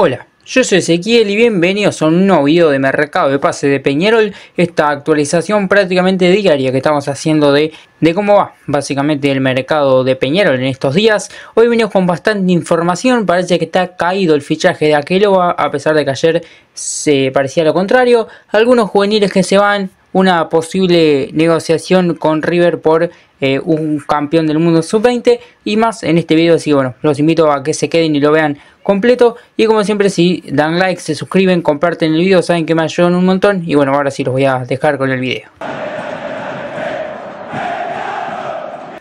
Hola, yo soy Ezequiel y bienvenidos a un nuevo video de mercado de pase de Peñarol, esta actualización prácticamente diaria que estamos haciendo de, de cómo va básicamente el mercado de Peñarol en estos días. Hoy venimos con bastante información, parece que está caído el fichaje de Aqueloa, a pesar de que ayer se parecía lo contrario, algunos juveniles que se van, una posible negociación con River por eh, un campeón del mundo sub-20 y más en este video. Así que bueno, los invito a que se queden y lo vean completo. Y como siempre, si dan like, se suscriben, comparten el video, saben que me ayudan un montón. Y bueno, ahora sí los voy a dejar con el video.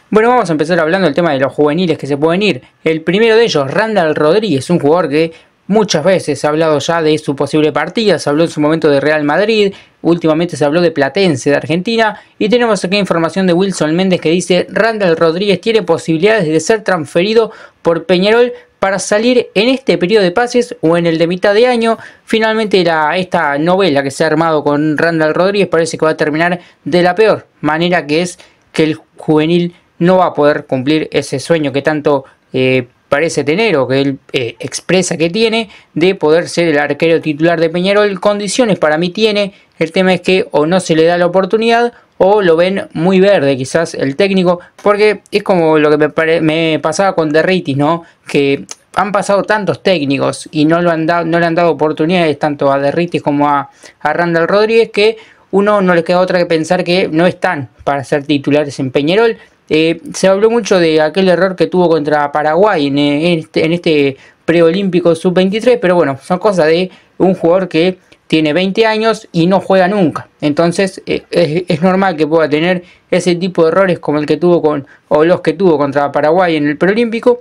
Bueno, vamos a empezar hablando del tema de los juveniles que se pueden ir. El primero de ellos, Randall Rodríguez, un jugador que Muchas veces se ha hablado ya de su posible partida, se habló en su momento de Real Madrid, últimamente se habló de Platense, de Argentina, y tenemos aquí información de Wilson Méndez que dice Randall Rodríguez tiene posibilidades de ser transferido por Peñarol para salir en este periodo de pases o en el de mitad de año. Finalmente esta novela que se ha armado con Randall Rodríguez parece que va a terminar de la peor manera que es que el juvenil no va a poder cumplir ese sueño que tanto eh, parece tener o que él eh, expresa que tiene de poder ser el arquero titular de Peñarol. Condiciones para mí tiene, el tema es que o no se le da la oportunidad o lo ven muy verde quizás el técnico, porque es como lo que me, pasaba con Derritis, ¿no? Que han pasado tantos técnicos y no, lo han dado, no le han dado oportunidades tanto a Derritis como a, a Randall Rodríguez que uno no le queda otra que pensar que no están para ser titulares en Peñarol. Eh, se habló mucho de aquel error que tuvo contra Paraguay en, eh, este, este, preolímpico sub-23, pero bueno, son cosas de un jugador que tiene 20 años y no juega nunca. Entonces eh, es, normal que pueda tener ese tipo de errores como el que tuvo con, o los que tuvo contra Paraguay en el preolímpico,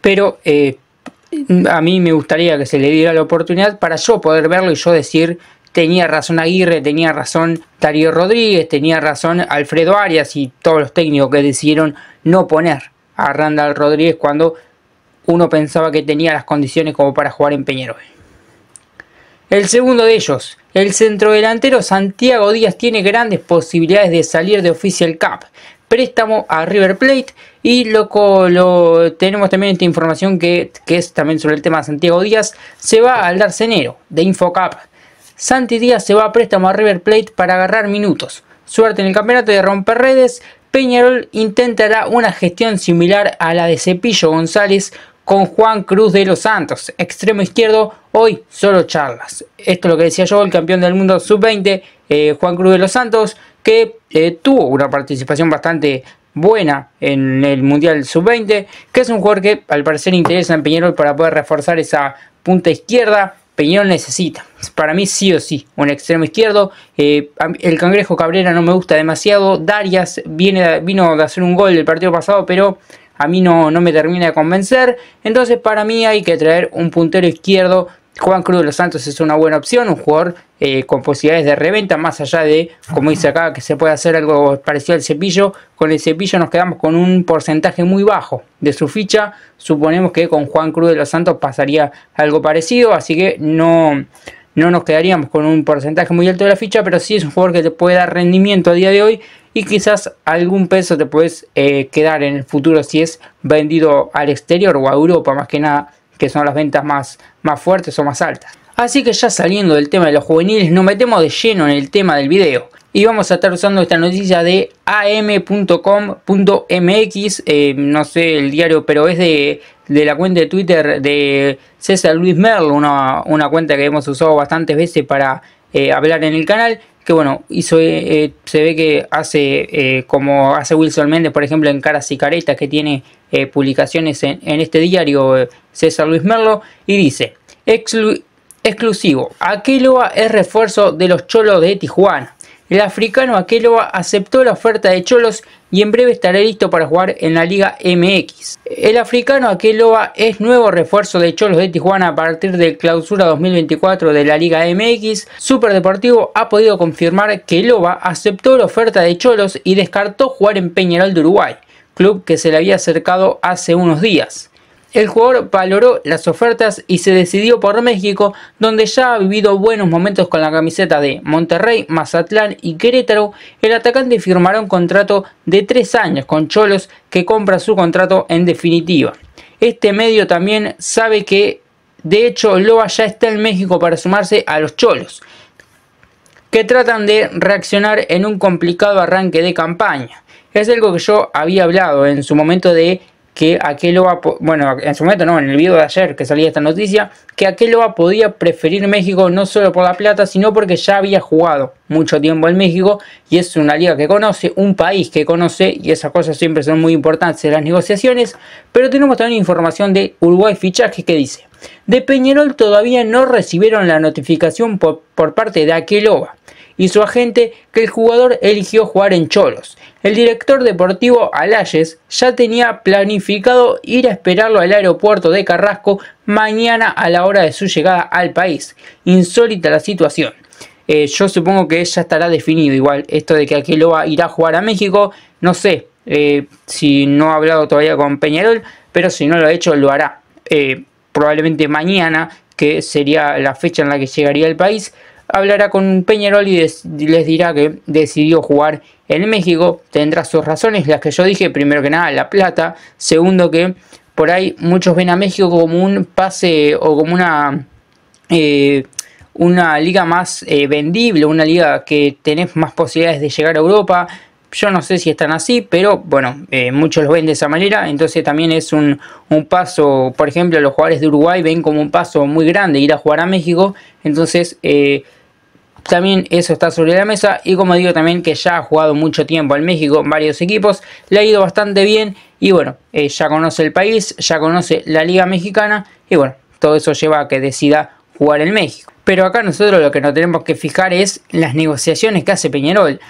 pero a mí me gustaría que se le diera la oportunidad para yo poder verlo y yo decir tenía razón Aguirre, tenía razón Darío Rodríguez, tenía razón Alfredo Arias y todos los técnicos que decidieron no poner a Randall Rodríguez cuando uno pensaba que tenía las condiciones como para jugar en Peñarol. El segundo de ellos, el centrodelantero Santiago Díaz tiene grandes posibilidades de salir de Official Cup. Préstamo a River Plate y lo, tenemos también esta información que, que es también sobre el tema de Santiago Díaz. Se va al Darcenero de InfoCup Santi Díaz se va a préstamo a River Plate para agarrar minutos. Suerte en el campeonato de romper redes. Peñarol intentará una gestión similar a la de Cepillo González con Juan Cruz de los Santos, extremo izquierdo, hoy solo charlas. Esto es lo que decía yo, el campeón del mundo sub-20, eh, Juan Cruz de los Santos, que eh, tuvo una participación bastante buena en el Mundial sub-20, que es un jugador que al parecer interesa a Peñarol para poder reforzar esa punta izquierda. Peñarol necesita para mí sí o sí, un extremo izquierdo. Eh, el Cangrejo Cabrera no me gusta demasiado. Darias viene, vino de hacer un gol del partido pasado, pero a mí no, no me termina de convencer. Entonces para mí hay que traer un puntero izquierdo. Juan Cruz de los Santos es una buena opción, un jugador eh, con posibilidades de reventa, más allá de, como dice acá, que se puede hacer algo parecido al cepillo. Con el cepillo nos quedamos con un porcentaje muy bajo de su ficha. Suponemos que con Juan Cruz de los Santos pasaría algo parecido, así que no, no nos quedaríamos con un porcentaje muy alto de la ficha, pero sí es un jugador que te puede dar rendimiento a día de hoy y quizás algún peso te puedes eh, quedar en el futuro si es vendido al exterior o a Europa más que nada, que son las ventas más, más fuertes o más altas. Así que ya saliendo del tema de los juveniles, nos metemos de lleno en el tema del video. Y vamos a estar usando esta noticia de am.com.mx, eh, no sé el diario, pero es de, la cuenta de Twitter de César Luis Merlo, una, cuenta que hemos usado bastantes veces para eh, hablar en el canal. Que bueno, hizo, eh, se ve que hace como hace Wilson Méndez, por ejemplo, en Caras y Caretas, que tiene publicaciones en, este diario César Luis Merlo, y dice: Exclusivo, Aquiloa es refuerzo de los cholos de Tijuana. El africano Aqueloa aceptó la oferta de Cholos y en breve estará listo para jugar en la Liga MX. El africano Aqueloa es nuevo refuerzo de Cholos de Tijuana a partir de clausura 2024 de la Liga MX. Superdeportivo ha podido confirmar que Loba aceptó la oferta de Cholos y descartó jugar en Peñarol de Uruguay, club que se le había acercado hace unos días el jugador valoró las ofertas y se decidió por México, donde ya ha vivido buenos momentos con la camiseta de Monterrey, Mazatlán y Querétaro. El atacante firmará un contrato de tres años con Cholos, que compra su contrato en definitiva. Este medio también sabe que, de hecho, Loba ya está en México para sumarse a los Cholos, que tratan de reaccionar en un complicado arranque de campaña. Es algo que yo había hablado en su momento de que va bueno, en su momento no, en el video de ayer que salía esta noticia, que Aqueloba podía preferir México no solo por la plata, sino porque ya había jugado mucho tiempo en México y es una liga que conoce, un país que conoce y esas cosas siempre son muy importantes en las negociaciones, pero tenemos también información de Uruguay Fichaje que dice, de Peñarol todavía no recibieron la notificación por, por parte de Aqueloba y su agente que el jugador eligió jugar en Cholos. El director deportivo Alayes ya tenía planificado ir a esperarlo al aeropuerto de Carrasco mañana a la hora de su llegada al país. Insólita la situación. Eh, yo supongo que ya estará definido igual esto de que Aqueloa irá a jugar a México. No sé eh, si no ha hablado todavía con Peñarol, pero si no lo ha hecho lo hará. Eh, probablemente mañana, que sería la fecha en la que llegaría al país hablará con Peñarol y les dirá que decidió jugar en México. Tendrá sus razones, las que yo dije, primero que nada, La Plata. Segundo que por ahí muchos ven a México como un pase o como una... Eh, una liga más eh, vendible, una liga que tenés más posibilidades de llegar a Europa, yo no sé si están así, pero bueno, eh, muchos lo ven de esa manera. Entonces también es un, paso, por ejemplo, los jugadores de Uruguay ven como un paso muy grande ir a jugar a México. Entonces también eso está sobre la mesa y como digo también que ya ha jugado mucho tiempo en México en varios equipos, le ha ido bastante bien y bueno, eh, ya conoce el país, ya conoce la liga mexicana y bueno, todo eso lleva a que decida jugar en México. Pero acá nosotros lo que nos tenemos que fijar es las negociaciones que hace Peñarol.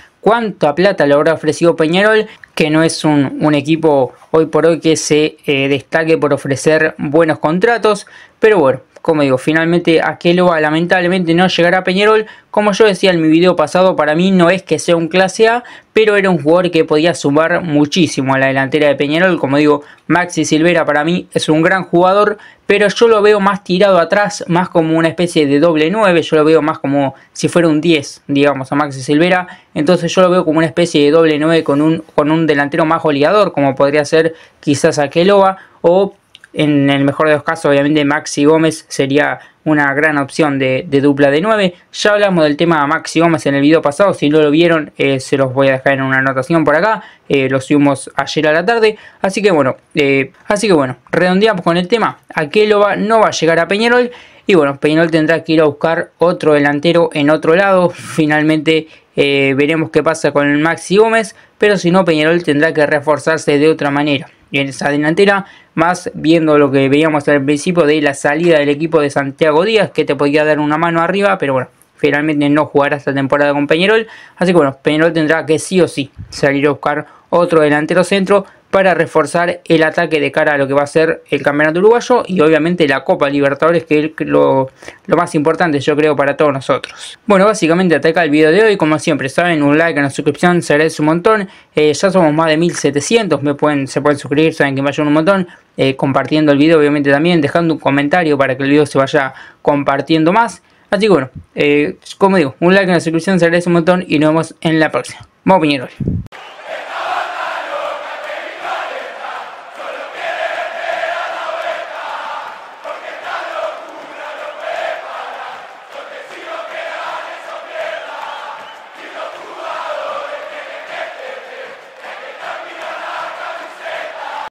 a plata le habrá ofrecido Peñarol, que no es un, equipo hoy por hoy que se eh, destaque por ofrecer buenos contratos. Pero bueno, como digo, finalmente Akeloba lamentablemente no llegará a Peñarol. Como yo decía en mi video pasado, para mí no es que sea un clase A, pero era un jugador que podía sumar muchísimo a la delantera de Peñarol. Como digo, Maxi Silvera para mí es un gran jugador, pero yo lo veo más tirado atrás, más como una especie de doble 9, yo lo veo más como si fuera un 10, digamos, a Maxi Silvera, entonces yo lo veo como una especie de doble 9 con un, con un delantero más goleador, como podría ser quizás Akeloa, o en el mejor de los casos, obviamente, Maxi Gómez sería una gran opción de, dupla de 9. Ya hablamos del tema de Maxi Gómez en el video pasado. Si no lo vieron, eh, se los voy a dejar en una anotación por acá. Eh, lo subimos ayer a la tarde. Así que bueno, eh, así que bueno, redondeamos con el tema. Aqueloba no va a llegar a Peñarol. Y bueno, Peñarol tendrá que ir a buscar otro delantero en otro lado. Finalmente eh, veremos qué pasa con el Maxi Gómez. Pero si no, Peñarol tendrá que reforzarse de otra manera en esa delantera, más viendo lo que veíamos al principio de la salida del equipo de Santiago Díaz, que te podía dar una mano arriba, pero bueno, finalmente no jugará esta temporada con Peñarol, así que bueno, Peñarol tendrá que sí o sí salir a buscar otro delantero centro, para reforzar el ataque de cara a lo que va a ser el campeonato uruguayo y obviamente la Copa Libertadores que es lo, más importante yo creo para todos nosotros. Bueno, básicamente ataca el video de hoy, como siempre saben, un like, en una suscripción, se agradece un montón, eh, ya somos más de 1700, me pueden, se pueden suscribir, saben que me ayudan un montón, eh, compartiendo el video obviamente también, dejando un comentario para que el video se vaya compartiendo más. Así que bueno, eh, como digo, un like, en la suscripción, se agradece un montón y nos vemos en la próxima. Vamos hoy